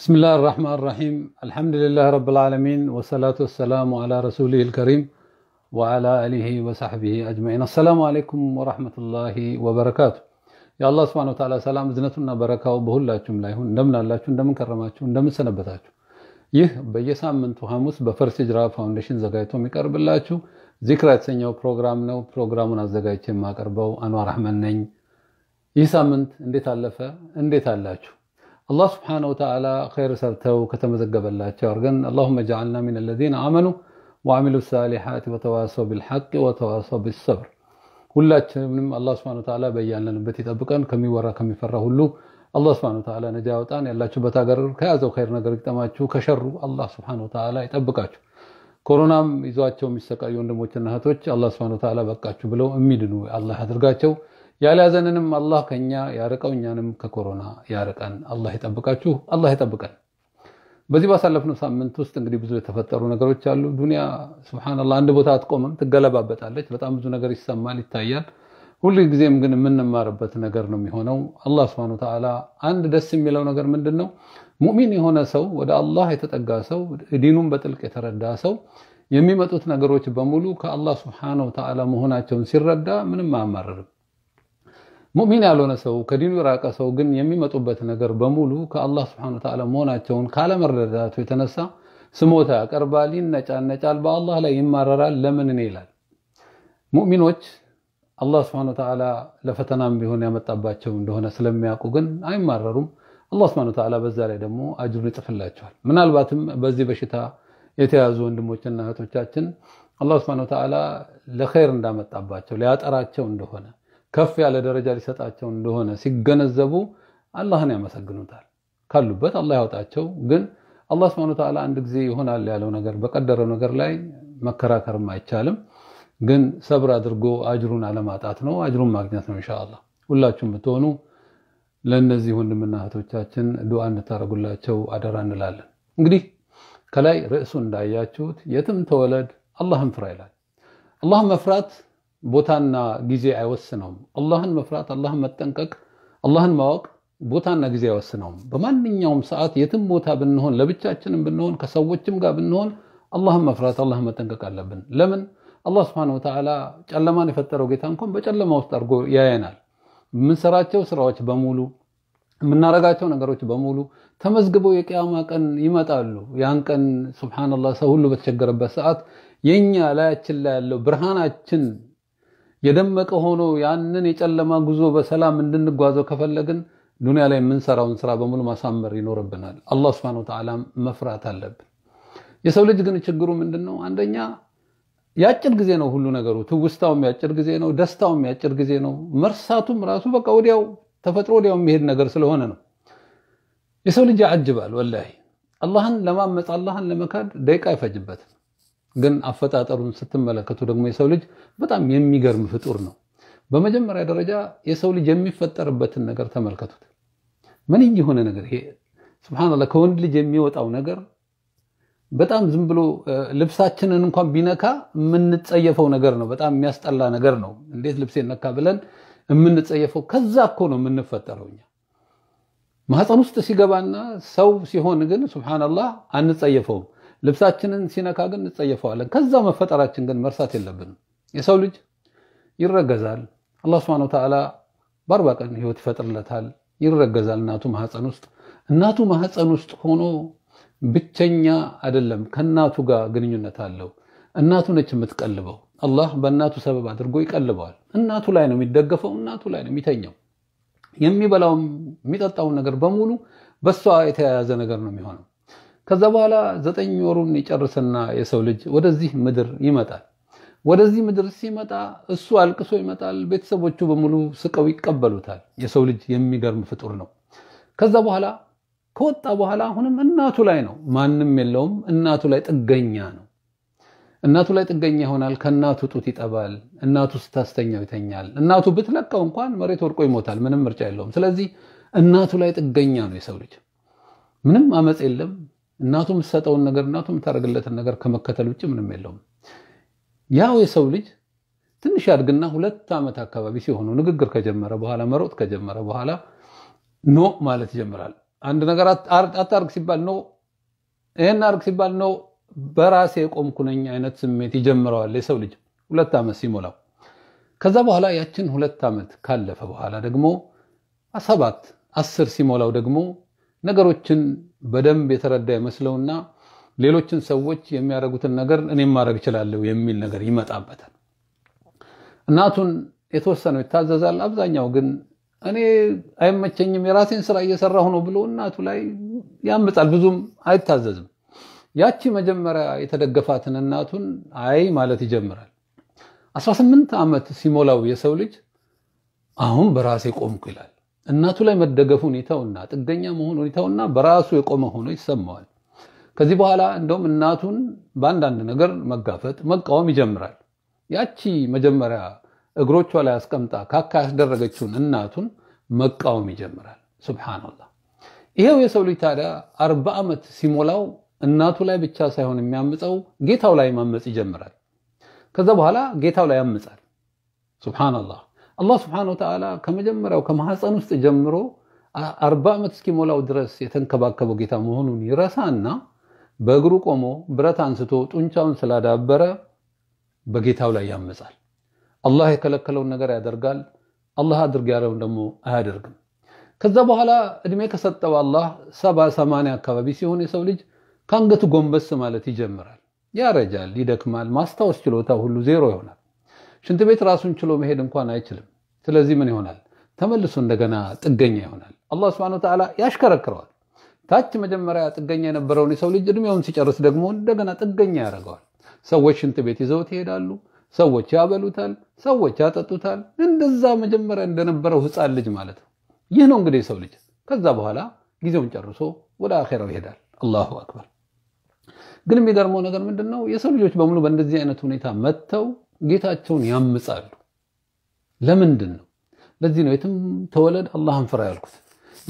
بسم الله الرحمن الرحيم الحمد لله رب العالمين والصلاة والسلام على رسوله الكريم وعلى آله وصحبه أجمعين السلام عليكم ورحمة الله وبركاته يا الله سبحانه وتعالى سلام زنتنا بركة وبهلا جملة هون دمنا الله شون دم كرمات شون دم سنبتات ይህ በየሳምንቱ ሐሙስ በፈርስ ሂጅራ ፋውንዴሽን ዘጋጅቶ የሚቀርብላችሁ ዚክራ የተሰኘው ፕሮግራም ነው። ፕሮግራሙን አዘጋጅቼ የማቀርበው አንዋር አህመድ ነኝ። ይህ ሳምንት እንዴት አለፈ? እንዴት አላችሁ? አላህ ስብሓነሁ ወተዓላ ኸይር ሰርተው ከተመዘገበላቸው አድርገን አላሁመ ጀዐልና ሚነ ለዚነ አመኑ ወዐሚሉ ሳሊሓት ወተዋሰው ቢልሐቅ ወተዋሰው ቢሰብር። ሁላችንም አላህ ስብሓነሁ ወተዓላ በያለንበት ይጠብቀን፣ ከሚወራ ከሚፈራ ሁሉ አላህ ስብሓነሁ ወተዓላ ነጃ ያውጣን። ያላችሁበት ሀገር ከያዘው ኸይር ነገር ይግጠማችሁ፣ ከሸሩ አላህ ስብሓነሁ ወተዓላ ይጠብቃችሁ። ኮሮናም ይዟቸው የሚሰቃዩ ወንድሞችና እህቶች አላህ ስብሓነሁ ወተዓላ በቃችሁ ብለው የሚድኑ አላህ አድርጋቸው። ያልያዘንንም አላህ ከኛ ያርቀው እኛንም ከኮሮና ያርቀን። አላህ ይጠብቃችሁ፣ አላህ ይጠብቀን። በዚህ ባሳለፍነው ሳምንት ውስጥ እንግዲህ ብዙ የተፈጠሩ ነገሮች አሉ። ዱንያ ሱብሓነላህ አንድ ቦታ አትቆምም፣ ትገለባበጣለች። በጣም ብዙ ነገር ይሰማል፣ ይታያል። ሁሉ ጊዜም ግን የምንማርበት ነገር ነው የሚሆነው። አላህ ሱብሓነሁ ወተዓላ አንድ ደስ የሚለው ነገር ምንድን ነው? ሙእሚን የሆነ ሰው ወደ አላህ የተጠጋ ሰው፣ ዲኑን በጥልቅ የተረዳ ሰው የሚመጡት ነገሮች በሙሉ ከአላህ ሱብሓነሁ ወተዓላ መሆናቸውን ሲረዳ ምንም አያማርርም። ሙእሚን ያልሆነ ሰው ከዲኑ የራቀ ሰው ግን የሚመጡበት ነገር በሙሉ ከአላህ ስብሐነሁ ወተዓላ መሆናቸውን ካለመረዳቱ የተነሳ ስሞታ ያቀርባል፣ ይነጫነጫል፣ በአላህ ላይ ይማረራል። ለምን እኔ ይላል። ሙእሚኖች አላህ ስብሐነሁ ወተዓላ ለፈተናም ቢሆን ያመጣባቸው እንደሆነ ስለሚያውቁ ግን አይማረሩም። አላህ ስብሐነሁ ወተዓላ በዛ ላይ ደግሞ አጅሩን ይጽፍላቸዋል። ምናልባትም በዚህ በሽታ የተያዙ ወንድሞችና እህቶቻችን አላህ ስብሐነሁ ወተዓላ ለኸይር እንዳመጣባቸው ሊያጠራቸው እንደሆነ ከፍ ያለ ደረጃ ሊሰጣቸው እንደሆነ ሲገነዘቡ አላህን ያመሰግኑታል። ካሉበት አላህ ያወጣቸው። ግን አላህ ስብሐነሁ ወተዓላ አንድ ጊዜ ይሆናል ያለው ነገር በቀደረው ነገር ላይ መከራከርም አይቻልም። ግን ሰብር አድርጎ አጅሩን አለማጣት ነው፣ አጅሩን ማግኘት ነው ኢንሻአላህ። ሁላችሁም ብትሆኑ ለእነዚህ ወንድምና እህቶቻችን ዱዓ እንታረጉላቸው አደራ እንላለን። እንግዲህ ከላይ ርዕሱ እንዳያችሁት የትም ተወለድ አላህን ፍራ ይላል። አላህን መፍራት ቦታና ጊዜ አይወስነውም። አላህን መፍራት፣ አላህን መጠንቀቅ፣ አላህን ማወቅ ቦታና ጊዜ አይወስነውም። በማንኛውም ሰዓት የትም ቦታ ብንሆን፣ ለብቻችንም ብንሆን፣ ከሰዎችም ጋር ብንሆን አላህን መፍራት፣ አላህን መጠንቀቅ አለብን። ለምን አላህ ስብሐነሁ ወተዓላ ጨለማን የፈጠረው ጌታ እንኳን በጨለማ ውስጥ አድርጎ ያየናል። የምንሰራቸው ስራዎች በሙሉ የምናረጋቸው ነገሮች በሙሉ ተመዝግበው የቅያማ ቀን ይመጣሉ። ያን ቀን ሱብሓነላህ ሰው ሁሉ በተቸገረበት ሰዓት የኛ ላያችን ላይ ያለው ብርሃናችን የደመቀ ሆኖ ያንን የጨለማ ጉዞ በሰላም እንድንጓዘው ከፈለግን ዱንያ ላይ የምንሰራውን ስራ በሙሉ ማሳመር ይኖርብናል። አላህ ሱብሓነሁ ወተዓላ መፍራት አለብን። የሰው ልጅ ግን ችግሩ ምንድን ነው? አንደኛ የአጭር ጊዜ ነው ሁሉ ነገሩ። ትውስታውም የአጭር ጊዜ ነው፣ ደስታውም የአጭር ጊዜ ነው። መርሳቱም ራሱ በቃ ወዲያው ተፈጥሮ ወዲያው የሚሄድ ነገር ስለሆነ ነው። የሰው ልጅ ያዓጅባል ወላሂ። አላህን ለማመፅ አላህን ለመካድ ደቂቃ አይፈጅበትም። ግን አፈጣጠሩን ስትመለከቱ ደግሞ የሰው ልጅ በጣም የሚገርም ፍጡር ነው። በመጀመሪያ ደረጃ የሰው ልጅ የሚፈጠርበትን ነገር ተመልከቱት። ምንኝ የሆነ ነገር ይሄ ስብሓንላህ፣ ከወንድ ልጅ የሚወጣው ነገር በጣም ዝም ብሎ ልብሳችንን እንኳን ቢነካ የምንጸየፈው ነገር ነው። በጣም የሚያስጠላ ነገር ነው። እንዴት ልብሴ ነካ ብለን የምንጸየፈው። ከዛ እኮ ነው የምንፈጠረው እኛ ማህፀን ውስጥ ሲገባና ሰው ሲሆን ግን ስብሓንላህ አንጸየፈውም። ልብሳችንን ሲነካ ግን እንጸየፈዋለን። ከዛ መፈጠራችን ግን መርሳት የለብንም። የሰው ልጅ ይረገዛል። አላህ ሱብሓነሁ ወተዓላ በአርባ ቀን ህይወት ይፈጥርለታል። ይረገዛል እናቱ ማህፀን ውስጥ። እናቱ ማህፀን ውስጥ ሆኖ ብቸኛ አይደለም፣ ከእናቱ ጋር ግንኙነት አለው። እናቱ ነች የምትቀልበው። አላህ በእናቱ ሰበብ አድርጎ ይቀልበዋል። እናቱ ላይ ነው የሚደገፈው፣ እናቱ ላይ ነው የሚተኘው። የሚበላውም የሚጠጣውን ነገር በሙሉ በሷ የተያያዘ ነገር ነው የሚሆነው። ከዛ በኋላ ዘጠኝ ወሩን ይጨርስና የሰው ልጅ ወደዚህ ምድር ይመጣል። ወደዚህ ምድር ሲመጣ እሱ አልቅሶ ይመጣል። ቤተሰቦቹ በሙሉ ስቀው ይቀበሉታል። የሰው ልጅ የሚገርም ፍጡር ነው። ከዛ በኋላ ከወጣ በኋላ አሁንም እናቱ ላይ ነው። ማንም የለውም። እናቱ ላይ ጥገኛ ነው። እናቱ ላይ ጥገኛ ይሆናል። ከእናቱ ጡት ይጠባል። እናቱ ስታስተኛው ይተኛል። እናቱ ብትለቀው እንኳን መሬት ወድቆ ይሞታል። ምንም ምርጫ የለውም። ስለዚህ እናቱ ላይ ጥገኛ ነው የሰው ልጅ። ምንም አመፅ የለም። እናቱ የምትሰጠውን ነገር እናቱ የምታደርግለትን ነገር ከመከተል ውጭ ምንም የለውም። ያው የሰው ልጅ ትንሽ ያድግና ሁለት ዓመት አካባቢ ሲሆኑ ንግግር ከጀመረ በኋላ መሮጥ ከጀመረ በኋላ ኖ ማለት ይጀምራል። አንድ ነገር አታርግ ሲባል ኖ፣ ይህን አርግ ሲባል ኖ፣ በራሴ የቆምኩ ነኝ አይነት ስሜት ይጀምረዋል የሰው ልጅ ሁለት ዓመት ሲሞላው። ከዛ በኋላ ያችን ሁለት ዓመት ካለፈ በኋላ ደግሞ ሰባት አስር ሲሞላው ደግሞ ነገሮችን በደንብ የተረዳ ይመስለውና ሌሎችን ሰዎች የሚያደርጉትን ነገር እኔም ማድረግ እችላለሁ የሚል ነገር ይመጣበታል። እናቱን የተወሰነው ይታዘዛል። አብዛኛው ግን እኔ አይመቸኝም የራሴን ስራ እየሰራሁ ነው ብሎ እናቱ ላይ ያምጣል ብዙም አይታዘዝም። ያቺ መጀመሪያ የተደገፋትን እናቱን አይ ማለት ይጀምራል። 18 ዓመት ሲሞላው የሰው ልጅ አሁን በራሴ ቆምኩ ይላል። እናቱ ላይ መደገፉን ይተውና ጥገኛ መሆኑን ይተውና በራሱ የቆመ ሆኖ ይሰማዋል። ከዚህ በኋላ እንደውም እናቱን በአንዳንድ ነገር መጋፈጥ፣ መቃወም ይጀምራል። ያቺ መጀመሪያ እግሮቿ ላይ አስቀምጣ ካካ ያስደረገችውን እናቱን መቃወም ይጀምራል። ሱብሓነላህ። ይሄው የሰው ልጅ ታዲያ አርባ ዓመት ሲሞላው እናቱ ላይ ብቻ ሳይሆን የሚያምፀው ጌታው ላይ ማመፅ ይጀምራል። ከዛ በኋላ ጌታው ላይ ያምፃል። ሱብሓነላህ አላህ ስብሓነሁ ወተዓላ ከመጀመሪያው ከማህፀን ውስጥ ጀምሮ አርባ ዓመት እስኪሞላው ድረስ የተንከባከበው ጌታ መሆኑን ይረሳና በእግሩ ቆሞ ብረት አንስቶ ጡንቻውን ስላዳበረ በጌታው ላይ ያመጻል። አላህ የከለከለውን ነገር ያደርጋል። አላህ አድርግ ያለውን ደግሞ አያደርግም። ከዛ በኋላ እድሜ ከሰጠው አላህ ሰባ ሰማንያ አካባቢ ሲሆን የሰው ልጅ ከአንገቱ ጎንበስ ማለት ይጀምራል። ያረጃል፣ ይደክማል፣ ማስታወስ ችሎታ ሁሉ ዜሮ ይሆናል። ሽንት ቤት ራሱን ችሎ መሄድ እንኳን አይችልም። ስለዚህ ምን ይሆናል? ተመልሶ እንደገና ጥገኛ ይሆናል። አላህ ሱብሓነሁ ወተዓላ ያሽከረክረዋል። ታች መጀመሪያ ጥገኛ የነበረውን የሰው ልጅ እድሜውን ሲጨርስ ደግሞ እንደገና ጥገኛ ያደርገዋል። ሰዎች ሽንት ቤት ይዘውት ይሄዳሉ። ሰዎች ያበሉታል፣ ሰዎች ያጠጡታል። እንደዛ መጀመሪያ እንደነበረው ህፃን ልጅ ማለት ነው። ይህ ነው እንግዲህ የሰው ልጅ። ከዛ በኋላ ጊዜውን ጨርሶ ወደ አኼራው ይሄዳል። አላሁ አክበር። ግን የሚገርመው ነገር ምንድን ነው? የሰው ልጆች በሙሉ በእንደዚህ አይነት ሁኔታ መጥተው ጌታቸውን ያምጻሉ። ለምንድን ነው? ለዚህ ነው የትም ተወለድ አላህን ፍራ ያልኩት።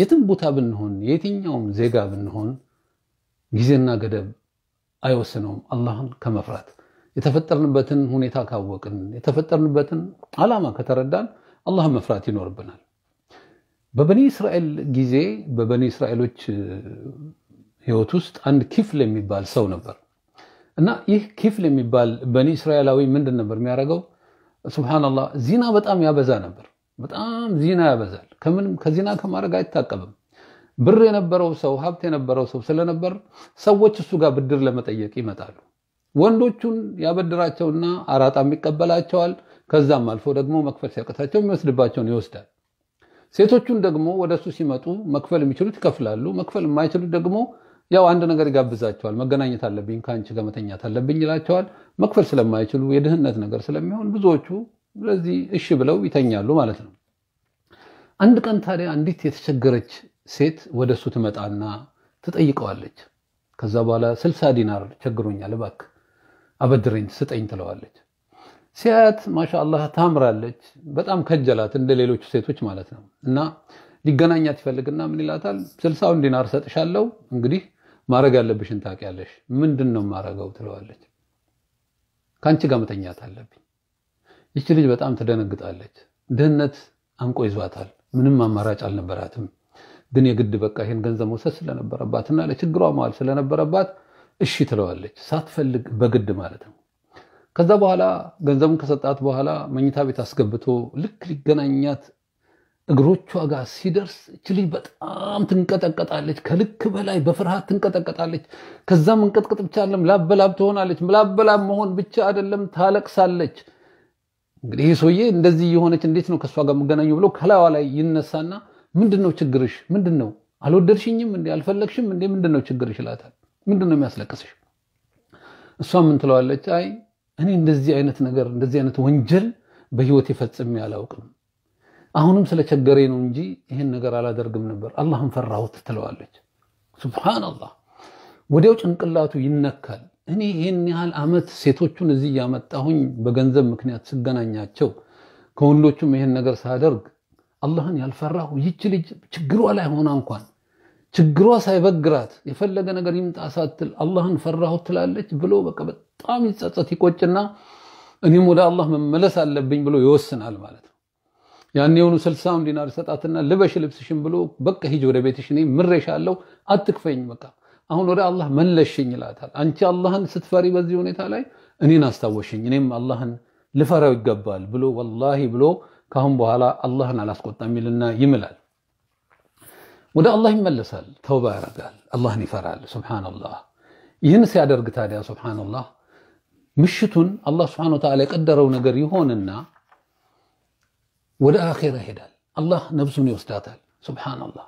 የትም ቦታ ብንሆን የትኛውም ዜጋ ብንሆን ጊዜና ገደብ አይወስነውም። አላህን ከመፍራት የተፈጠርንበትን ሁኔታ ካወቅን የተፈጠርንበትን ዓላማ ከተረዳን አላህን መፍራት ይኖርብናል። በበኒ እስራኤል ጊዜ በበኒ እስራኤሎች ህይወት ውስጥ አንድ ኪፍል የሚባል ሰው ነበር። እና ይህ ኪፍል የሚባል በኒ እስራኤላዊ ምንድን ነበር የሚያደርገው? ሱብሃነላህ ዚና በጣም ያበዛ ነበር። በጣም ዚና ያበዛል። ከምንም ከዚና ከማድረግ አይታቀብም። ብር የነበረው ሰው ሀብት የነበረው ሰው ስለነበር ሰዎች እሱ ጋር ብድር ለመጠየቅ ይመጣሉ። ወንዶቹን ያበድራቸውና አራጣም ይቀበላቸዋል። ከዛም አልፎ ደግሞ መክፈል ሲያቀታቸው የሚወስድባቸውን ይወስዳል። ሴቶቹን ደግሞ ወደሱ ሲመጡ መክፈል የሚችሉት ይከፍላሉ፣ መክፈል የማይችሉት ደግሞ ያው አንድ ነገር ይጋብዛቸዋል። መገናኘት አለብኝ ከአንቺ ጋር መተኛት አለብኝ ይላቸዋል። መክፈል ስለማይችሉ የድህነት ነገር ስለሚሆን ብዙዎቹ ስለዚህ እሺ ብለው ይተኛሉ ማለት ነው። አንድ ቀን ታዲያ አንዲት የተቸገረች ሴት ወደ እሱ ትመጣና ትጠይቀዋለች። ከዛ በኋላ ስልሳ ዲናር ቸግሮኛል እባክህ አበድረኝ ስጠኝ ትለዋለች። ሲያያት ማሻአላህ ታምራለች። በጣም ከጀላት እንደ ሌሎቹ ሴቶች ማለት ነው። እና ሊገናኛት ይፈልግና ምን ይላታል? ስልሳውን ዲናር ሰጥሻለው እንግዲህ ማድረግ ያለብሽን ታውቂያለሽ። ምንድን ነው ማረገው ትለዋለች። ከአንቺ ጋር መተኛት አለብኝ። ይቺ ልጅ በጣም ትደነግጣለች። ድህነት አንቆ ይዟታል። ምንም አማራጭ አልነበራትም። ግን የግድ በቃ ይሄን ገንዘብ መውሰድ ስለነበረባትና ለችግሯ መዋል ስለነበረባት እሺ ትለዋለች። ሳትፈልግ በግድ ማለት ነው። ከዛ በኋላ ገንዘቡን ከሰጣት በኋላ መኝታ ቤት አስገብቶ ልክ ሊገናኛት እግሮቿ ጋር ሲደርስ እች ልጅ በጣም ትንቀጠቀጣለች። ከልክ በላይ በፍርሃት ትንቀጠቀጣለች። ከዛ መንቀጥቀጥ ብቻ አለም ላበላብ ትሆናለች። ላበላብ መሆን ብቻ አይደለም ታለቅሳለች። እንግዲህ ይህ ሰውዬ እንደዚህ የሆነች እንዴት ነው ከእሷ ጋር የምገናኙ ብሎ ከላዋ ላይ ይነሳና ምንድን ነው ችግርሽ? ምንድን ነው አልወደድሽኝም እንዲ አልፈለግሽም እንዴ? ምንድን ነው ችግርሽ ይላታል። ምንድን ነው የሚያስለቅስሽ? እሷ ምን ትለዋለች? አይ እኔ እንደዚህ አይነት ነገር እንደዚህ አይነት ወንጀል በህይወት ይፈጽም አላውቅም አሁንም ስለቸገሬ ነው እንጂ ይህን ነገር አላደርግም ነበር፣ አላህን ፈራሁት ትለዋለች። ሱብሓነላህ ወዲያው ጭንቅላቱ ይነካል። እኔ ይህን ያህል ዓመት ሴቶቹን እዚህ እያመጣሁኝ በገንዘብ ምክንያት ስገናኛቸው ከወንዶቹም ይህን ነገር ሳደርግ አላህን ያልፈራሁ ይች ልጅ ችግሯ ላይ ሆና እንኳን ችግሯ ሳይበግራት የፈለገ ነገር ይምጣ ሳትል አላህን ፈራሁት ትላለች ብሎ በቃ በጣም ይጸጸት፣ ይቆጭና እኔም ወደ አላህ መመለስ አለብኝ ብሎ ይወስናል ማለት ያን የሆኑ ስልሳውን ዲናር ሰጣትና ልበሽ ልብስሽን ብሎ በቃ ሂጅ ወደ ቤትሽ፣ እኔ ምሬሻለሁ፣ አትክፈኝ፣ በቃ አሁን ወደ አላህ መለሽኝ ይላታል። አንቺ አላህን ስትፈሪ በዚህ ሁኔታ ላይ እኔን አስታወሽኝ፣ እኔም አላህን ልፈራው ይገባል ብሎ ወላሂ ብሎ ከአሁን በኋላ አላህን አላስቆጣም ይልና ይምላል። ወደ አላህ ይመለሳል፣ ተውባ ያደርጋል፣ አላህን ይፈራል። ሱብሓነላህ። ይህን ሲያደርግ ታዲያ ሱብሓነላህ ምሽቱን አላህ ሱብሓነሁ ወተዓላ የቀደረው ነገር ይሆንና ወደ አኼራ ይሄዳል። አላህ ነፍሱን ይወስዳታል። ሱብሓነላህ።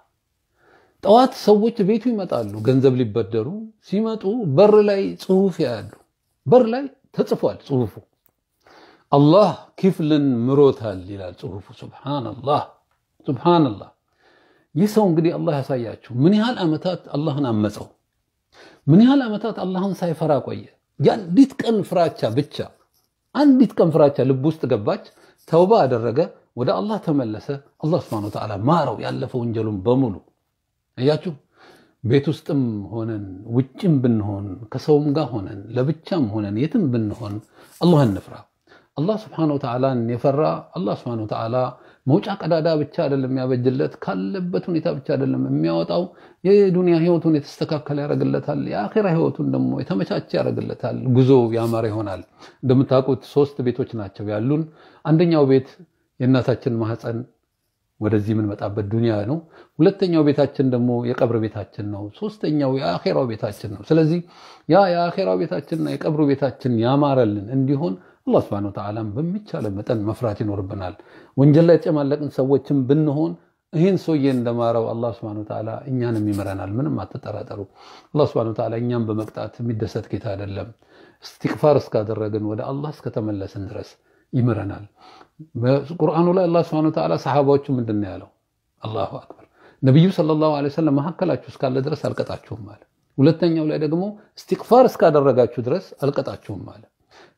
ጠዋት ሰዎች ቤቱ ይመጣሉ፣ ገንዘብ ሊበደሩ ሲመጡ በር ላይ ጽሁፍ ያያሉ። በር ላይ ተጽፏል ጽሁፉ አላህ ክፍልን ምሮታል ይላል ጽሁፉ። ሱብሓነላህ ሱብሓነላህ። ይህ ሰው እንግዲህ አላህ ያሳያችሁ ምን ያህል ዓመታት አላህን አመፀው፣ ምን ያህል ዓመታት አላህን ሳይፈራ ቆየ። የአንዲት ቀን ፍራቻ ብቻ አንዲት ቀን ፍራቻ ልብ ውስጥ ገባች። ተውባ አደረገ። ወደ አላህ ተመለሰ። አላህ ስብሐነሁ ወተዓላ ማረው፣ ያለፈው ወንጀሉን በሙሉ እያችሁ ቤት ውስጥም ሆነን ውጭም ብንሆን ከሰውም ጋር ሆነን ለብቻም ሆነን የትም ብንሆን አላህን እንፍራ። አላህ ስብሐነሁ ወተዓላን የፈራ አላህ ስብሐነሁ ወተዓላ መውጫ ቀዳዳ ብቻ አይደለም ያበጅለት፣ ካለበት ሁኔታ ብቻ አይደለም የሚያወጣው። የዱንያ ህይወቱን የተስተካከለ ያደርግለታል። የአኼራ ህይወቱን ደግሞ የተመቻቸ ያደርግለታል። ጉዞ ያማረ ይሆናል። እንደምታውቁት ሶስት ቤቶች ናቸው ያሉን። አንደኛው ቤት የእናታችን ማህፀን ወደዚህ የምንመጣበት ዱንያ ነው። ሁለተኛው ቤታችን ደግሞ የቀብር ቤታችን ነው። ሶስተኛው የአኼራው ቤታችን ነው። ስለዚህ ያ የአኼራው ቤታችንና የቀብሩ ቤታችን ያማረልን እንዲሆን አላህ ሱብሓነሁ ወተዓላ በሚቻለ መጠን መፍራት ይኖርብናል። ወንጀል ላይ የተጨማለቅን ሰዎችም ብንሆን ይህን ሰውዬ እንደማረው አላህ ሱብሓነሁ ወተዓላ እኛንም ይምረናል። ምንም አትጠራጠሩ። አላህ ሱብሓነሁ ወተዓላ እኛም በመቅጣት የሚደሰት ጌታ አይደለም። እስቲግፋር እስካደረግን ወደ አላህ እስከተመለስን ድረስ ይምረናል። በቁርአኑ ላይ አላህ ሱብሓነሁ ወተዓላ ሰሐባዎቹ ምንድን ነው ያለው? አላሁ አክበር ነቢዩ ሰለላሁ ዐለይሂ ወሰለም መካከላችሁ እስካለ ድረስ አልቀጣችሁም አለ። ሁለተኛው ላይ ደግሞ እስቲግፋር እስካደረጋችሁ ድረስ አልቀጣችሁም አለ።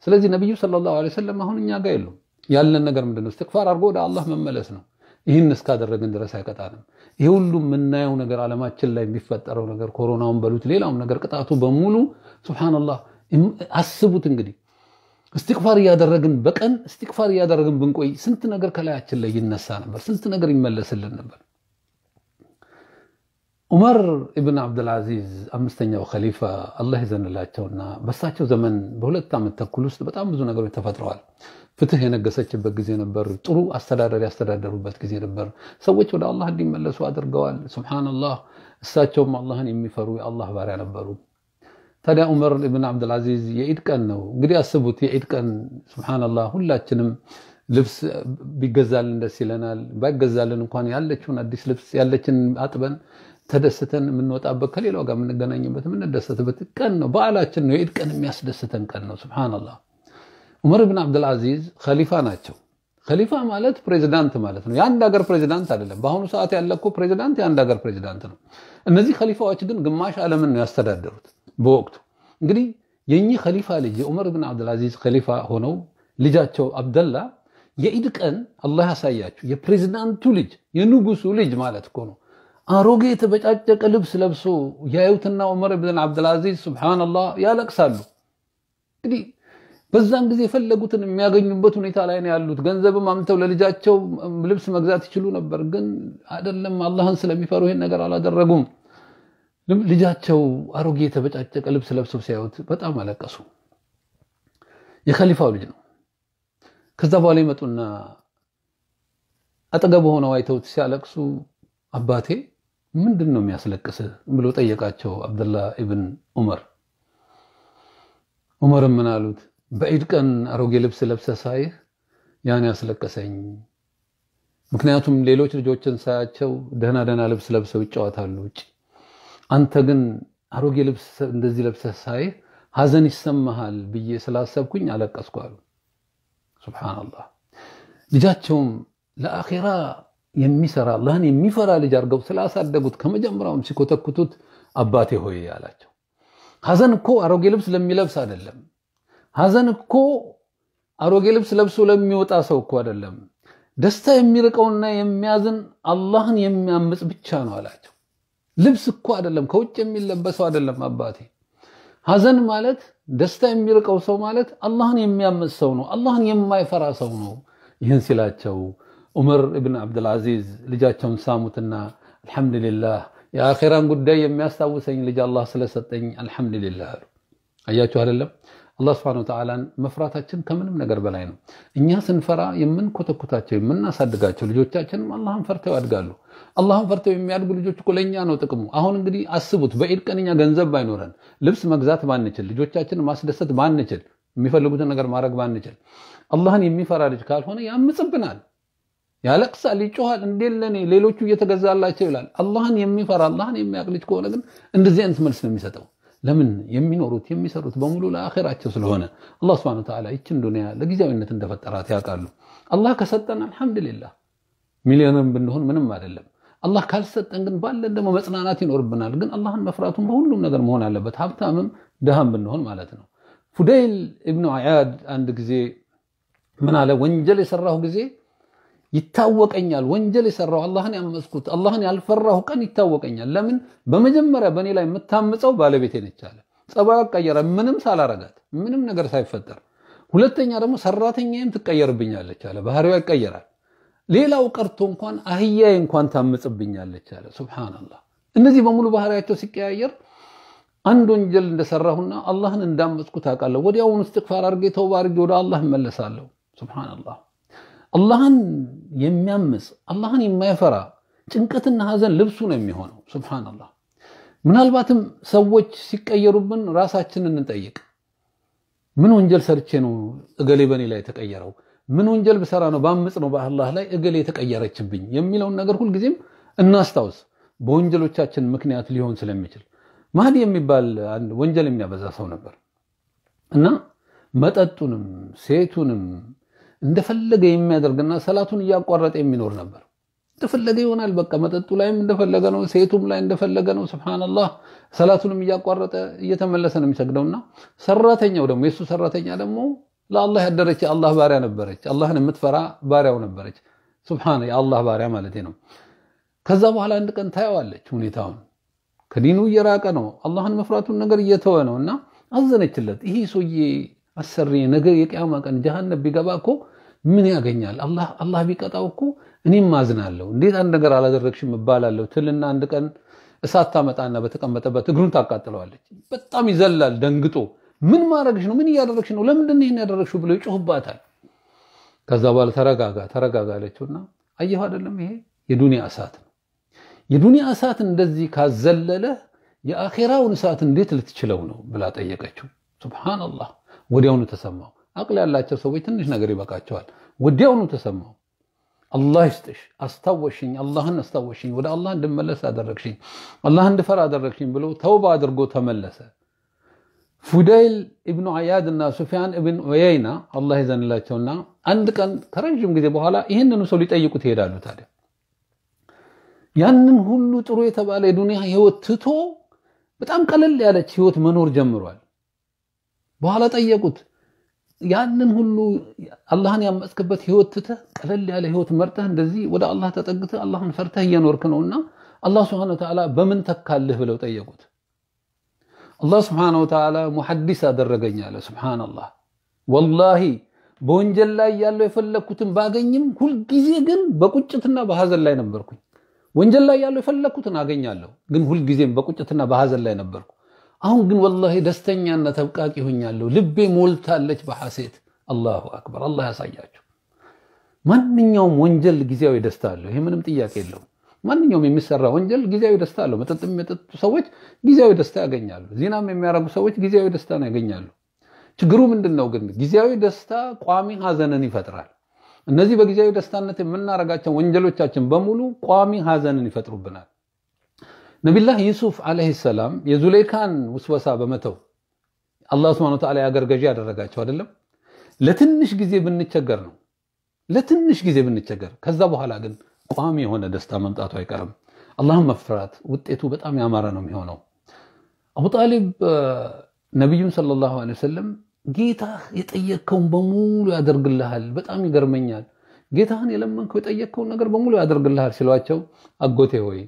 ስለዚህ ነቢዩ ሰለላሁ ዐለይሂ ወሰለም አሁን እኛ ጋር የሉም። ያለን ነገር ምንድን ነው? እስቲግፋር አድርጎ ወደ አላህ መመለስ ነው። ይህን እስካደረግን ድረስ አይቀጣንም። ይህ ሁሉ የምናየው ነገር ዓለማችን ላይ የሚፈጠረው ነገር ኮሮናውን በሉት ሌላውም ነገር ቅጣቱ በሙሉ ሱብሓነላህ አስቡት እንግዲህ እስትክፋር እያደረግን በቀን እስትክፋር እያደረግን ብንቆይ ስንት ነገር ከላያችን ላይ ይነሳ ነበር፣ ስንት ነገር ይመለስልን ነበር። ዑመር ኢብን ዓብድልዓዚዝ አምስተኛው ከሊፋ አላህ ይዘንላቸውና በሳቸው ዘመን በሁለት ዓመት ተኩል ውስጥ በጣም ብዙ ነገሮች ተፈጥረዋል። ፍትህ የነገሰችበት ጊዜ ነበር። ጥሩ አስተዳደር ያስተዳደሩበት ጊዜ ነበር። ሰዎች ወደ አላህ እንዲመለሱ አድርገዋል። ሱብሓነላህ። እሳቸውም አላህን የሚፈሩ የአላህ ባሪያ ነበሩ። ታዲያ ዑመር እብን ዓብድልዓዚዝ የኢድ ቀን ነው እንግዲህ አስቡት። የኢድ ቀን ስብሓነላህ፣ ሁላችንም ልብስ ቢገዛልን ደስ ይለናል። ባይገዛልን እንኳን ያለችውን አዲስ ልብስ ያለችን አጥበን ተደስተን የምንወጣበት ከሌላው ጋር የምንገናኝበት የምንደሰትበት ቀን ነው። በዓላችን ነው። የኢድ ቀን የሚያስደስተን ቀን ነው። ስብሓነላህ። ዑመር ብን ዓብድልዓዚዝ ከሊፋ ናቸው። ከሊፋ ማለት ፕሬዚዳንት ማለት ነው። የአንድ ሀገር ፕሬዚዳንት አይደለም። በአሁኑ ሰዓት ያለ እኮ ፕሬዚዳንት የአንድ ሀገር ፕሬዚዳንት ነው። እነዚህ ከሊፋዎች ግን ግማሽ ዓለምን ነው ያስተዳደሩት። በወቅቱ እንግዲህ የኚህ ከሊፋ ልጅ የዑመር ብን ዓብድልዓዚዝ ከሊፋ ሆነው ልጃቸው አብደላ የኢድ ቀን አላህ ያሳያችሁ የፕሬዚዳንቱ ልጅ የንጉሱ ልጅ ማለት እኮ ነው። አሮጌ የተበጫጨቀ ልብስ ለብሶ ያዩትና ዑመር ብን ዓብድልዓዚዝ ሱብሓነላህ ያለቅሳሉ። እንግዲህ በዛን ጊዜ የፈለጉትን የሚያገኙበት ሁኔታ ላይ ነው ያሉት። ገንዘብም አምተው ለልጃቸው ልብስ መግዛት ይችሉ ነበር፣ ግን አይደለም አላህን ስለሚፈሩ ይህን ነገር አላደረጉም። ልጃቸው አሮጌ የተበጫጨቀ ልብስ ለብሰው ሲያዩት በጣም አለቀሱ። የከሊፋው ልጅ ነው። ከዛ በኋላ ይመጡና አጠገብ ሆነው አይተውት ሲያለቅሱ አባቴ ምንድን ነው የሚያስለቅስህ ብሎ ጠየቃቸው አብደላ ኢብን ዑመር። ዑመርም ምን አሉት? ቀን አሮጌ ልብስ ለብሰ ሳይህ ያን ያስለቀሰኝ። ምክንያቱም ሌሎች ልጆችን ሳያቸው ደህና ደህና ልብስ ለብሰው ይጫወታሉ ውጭ አንተ ግን አሮጌ ልብስ እንደዚህ ለብሰህ ሳይህ ሀዘን ይሰማሃል ብዬ ስላሰብኩኝ አለቀስኩ አሉ። ሱብሓነላህ። ልጃቸውም ለአኼራ የሚሰራ አላህን የሚፈራ ልጅ አድርገው ስላሳደጉት ከመጀመሪያውም ሲኮተኩቱት አባቴ ሆይ አላቸው። ሀዘን እኮ አሮጌ ልብስ ለሚለብስ አይደለም። ሀዘን እኮ አሮጌ ልብስ ለብሶ ለሚወጣ ሰው እኮ አይደለም። ደስታ የሚርቀውና የሚያዝን አላህን የሚያምፅ ብቻ ነው አላቸው። ልብስ እኮ አይደለም፣ ከውጭ የሚለበሰው አይደለም። አባቴ ሀዘን ማለት ደስታ የሚርቀው ሰው ማለት አላህን የሚያምፅ ሰው ነው፣ አላህን የማይፈራ ሰው ነው። ይህን ሲላቸው ዑመር እብን አብድልዓዚዝ ልጃቸውን ሳሙትና አልሐምዱሊላህ የአኼራን ጉዳይ የሚያስታውሰኝ ልጅ አላህ ስለሰጠኝ አልሐምዱሊላህ አሉ። አያችሁ አይደለም አላህ ስብሐነሁ ወተዓላን መፍራታችን ከምንም ነገር በላይ ነው። እኛ ስንፈራ የምንኮተኩታቸው የምናሳድጋቸው ልጆቻችንም አላህን ፈርተው ያድጋሉ። አላህን ፈርተው የሚያድጉ ልጆች እኮ ለእኛ ነው ጥቅሙ። አሁን እንግዲህ አስቡት፣ በኢድ ቀን እኛ ገንዘብ ባይኖረን፣ ልብስ መግዛት ባንችል፣ ልጆቻችንን ማስደሰት ባንችል፣ የሚፈልጉትን ነገር ማድረግ ባንችል፣ አላህን የሚፈራ ልጅ ካልሆነ ያምፅብናል፣ ያለቅሳል፣ ይጮኋል። እንዴት ለእኔ ሌሎቹ እየተገዛላቸው ይላል። አላህን የሚፈራ አላህን የሚያውቅ ልጅ ከሆነ ግን እንደዚህ አይነት መልስ ነው የሚሰጠው። ለምን የሚኖሩት የሚሰሩት በሙሉ ለአኼራቸው ስለሆነ አላህ ስብሐነሁ ወተዓላ ይችን ዱንያ ለጊዜያዊነት እንደፈጠራት ያውቃሉ። አላህ ከሰጠን አልሐምዱሊላህ ሚሊዮንም ብንሆን ምንም አይደለም። አላህ ካልሰጠን ግን ባለን ደግሞ መጽናናት ይኖርብናል። ግን አላህን መፍራቱን በሁሉም ነገር መሆን አለበት፣ ሀብታምም ድሃም ብንሆን ማለት ነው። ፉደይል ኢብኑ አያድ አንድ ጊዜ ምን አለ? ወንጀል የሰራሁ ጊዜ ይታወቀኛል። ወንጀል የሰራው አላህን ያመስኩት አላህን ያልፈራሁ ቀን ይታወቀኛል። ለምን በመጀመሪያ በእኔ ላይ የምታምፀው ባለቤቴ ነች አለ። ጸባዩ ቀየረ፣ ምንም ሳላረጋት፣ ምንም ነገር ሳይፈጠር። ሁለተኛ ደግሞ ሰራተኛዬም ትቀየርብኛለች አለ። ባህሪዋ ይቀየራል። ሌላው ቀርቶ እንኳን አህያዬ እንኳን ታምፅብኛለች አለ። ሱብሃነላህ። እነዚህ በሙሉ ባህሪያቸው ሲቀያየር አንድ ወንጀል እንደሰራሁና አላህን እንዳመፅኩት አውቃለሁ። ወዲያውኑ እስትግፋር አድርጌ ተውባ አድርጌ ወደ አላህ እመለሳለሁ። ሱብሃነላህ አላህን የሚያምስ አላህን የማይፈራ ጭንቀትና ሀዘን ልብሱ ነው የሚሆነው። ሱብሓነላህ። ምናልባትም ሰዎች ሲቀየሩብን ራሳችንን እንጠይቅ። ምን ወንጀል ሰርቼ ነው እገሌ በእኔ ላይ የተቀየረው? ምን ወንጀል ብሰራ ነው ባምፅ ነው በአላህ ላይ እገሌ የተቀየረችብኝ የሚለውን ነገር ሁልጊዜም እናስታውስ። በወንጀሎቻችን ምክንያት ሊሆን ስለሚችል ማህዲ የሚባል አንድ ወንጀል የሚያበዛ ሰው ነበር እና መጠጡንም ሴቱንም እንደፈለገ የሚያደርግና ሰላቱን እያቋረጠ የሚኖር ነበር። እንደፈለገ ይሆናል። በቃ መጠጡ ላይም እንደፈለገ ነው፣ ሴቱም ላይ እንደፈለገ ነው። ስብሓንላህ ሰላቱንም እያቋረጠ እየተመለሰ ነው የሚሰግደውና ሰራተኛው ደግሞ የእሱ ሰራተኛ ደግሞ ለአላህ ያደረች የአላህ ባሪያ ነበረች። አላህን የምትፈራ ባሪያው ነበረች። ስብሓን የአላህ ባሪያ ማለት ነው። ከዛ በኋላ አንድ ቀን ታየዋለች ሁኔታውን ከዲኑ እየራቀ ነው፣ አላህን መፍራቱን ነገር እየተወ ነው እና አዘነችለት። ይሄ ሰውዬ አሰሪ ነገር የቅያማ ቀን ጀሃነብ ቢገባ እኮ ምን ያገኛል? አላህ ቢቀጣው እኮ እኔም አዝናለሁ። እንዴት አንድ ነገር አላደረግሽም እባላለሁ ትልና አንድ ቀን እሳት ታመጣና በተቀመጠበት እግሩን ታቃጥለዋለች። በጣም ይዘላል ደንግጦ፣ ምን ማድረግሽ ነው? ምን እያደረግሽ ነው? ለምንድን ይህን ያደረግሽው ብሎ ይጮህባታል። ከዛ በኋላ ተረጋጋ ተረጋጋ አለችውና አየሁ አይደለም ይሄ የዱኒያ እሳት ነው። የዱኒያ እሳት እንደዚህ ካዘለለ የአኼራውን እሳት እንዴት ልትችለው ነው ብላ ጠየቀችው። ሱብሃነላህ ወዲያውኑ ተሰማው። አቅል ያላቸው ሰዎች ትንሽ ነገር ይበቃቸዋል። ወዲያውኑ ተሰማው። አላህ ይስጥሽ፣ አስታወሽኝ፣ አላህን አስታወሽኝ፣ ወደ አላህ እንድመለስ አደረግሽኝ፣ አላህ እንድፈራ አደረግሽኝ ብሎ ተውባ አድርጎ ተመለሰ። ፉዳይል እብኑ አያድ እና ሱፊያን ኢብን ዑየይና አላህ ይዘንላቸውና አንድ ቀን ከረዥም ጊዜ በኋላ ይህንኑ ሰው ሊጠይቁት ይሄዳሉ። ታዲያ ያንን ሁሉ ጥሩ የተባለ የዱንያ ህይወት ትቶ በጣም ቀለል ያለች ህይወት መኖር ጀምሯል። በኋላ ጠየቁት። ያንን ሁሉ አላህን ያመጽክበት ህይወት ትተህ ቀለል ያለ ህይወት መርተህ እንደዚህ ወደ አላህ ተጠግተህ አላህን ፈርተህ እየኖርክ ነውና አላህ ስብሐነሁ ወተዓላ በምን ተካልህ ብለው ጠየቁት። አላህ ስብሐነሁ ወተዓላ ሙሐዲስ አደረገኝ አለ። ሱብሃነላህ ወላሂ በወንጀል ላይ ያለው የፈለግኩትን ባገኝም ሁልጊዜ ግን በቁጭትና በሐዘን ላይ ነበርኩኝ። ወንጀል ላይ ያለው የፈለግኩትን አገኛለሁ፣ ግን ሁልጊዜም በቁጭትና በሐዘን ላይ ነበርኩ። አሁን ግን ወላሂ ደስተኛና ተብቃቂ ሆኛለሁ። ልቤ ሞልታለች በሐሴት። አላሁ አክበር። አላህ ያሳያችሁ። ማንኛውም ወንጀል ጊዜያዊ ደስታ አለው። ይሄ ምንም ጥያቄ የለው። ማንኛውም የሚሰራ ወንጀል ጊዜያዊ ደስታ አለው። መጠጥ የሚጠጡ ሰዎች ጊዜያዊ ደስታ ያገኛሉ። ዜናም የሚያደርጉ ሰዎች ጊዜያዊ ደስታ ነው ያገኛሉ። ችግሩ ምንድን ነው ግን? ጊዜያዊ ደስታ ቋሚ ሀዘንን ይፈጥራል። እነዚህ በጊዜያዊ ደስታነት የምናደርጋቸው ወንጀሎቻችን በሙሉ ቋሚ ሀዘንን ይፈጥሩብናል። ነቢላህ ዩሱፍ ዓለይሂ ሰላም የዙሌካን ውስወሳ በመተው አላህ ስብሐነ ወተዓላ የአገር ገዢ ያደረጋቸው አይደለም። ለትንሽ ጊዜ ብንቸገር ነው ለትንሽ ጊዜ ብንቸገር፣ ከዛ በኋላ ግን ቋሚ የሆነ ደስታ መምጣቱ አይቀርም። አላህን መፍራት ውጤቱ በጣም ያማረ ነው የሚሆነው። አቡጣሊብ ነቢዩን ሰለላሁ ዓለይሂ ወሰለም ጌታህ የጠየቅከውን በሙሉ ያደርግልሃል፣ በጣም ይገርመኛል፣ ጌታህን የለመንከው የጠየቅከውን ነገር በሙሉ ያደርግልሃል ሲሏቸው አጎቴ ሆይ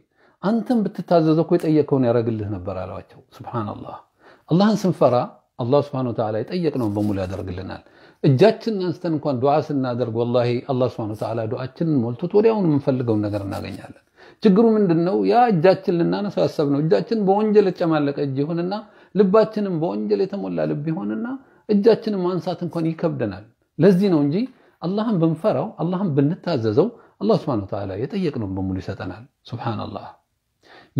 አንተም ብትታዘዘ እኮ የጠየቀውን ያደረግልህ ነበር አለዋቸው ሱብሓነላህ። አላህን ስንፈራ አላህ ሱብሓነሁ ወተዓላ የጠየቅነውን በሙሉ ያደርግልናል። እጃችንን አንስተን እንኳን ዱዓ ስናደርግ ወላሂ አላህ ሱብሓነሁ ወተዓላ ዱዓችንን ሞልቶት ወዲያውኑ የምንፈልገውን ነገር እናገኛለን። ችግሩ ምንድን ነው? ያ እጃችን ልናነሳው ያሰብነው እጃችን በወንጀል የተጨማለቀ እጅ ይሆንና ልባችንም በወንጀል የተሞላ ልብ ይሆንና እጃችንን ማንሳት እንኳን ይከብደናል። ለዚህ ነው እንጂ አላህን ብንፈራው፣ አላህን ብንታዘዘው አላህ ሱብሓነሁ ወተዓላ የጠየቅነውን በሙሉ ይሰጠናል። ሱብሓነላህ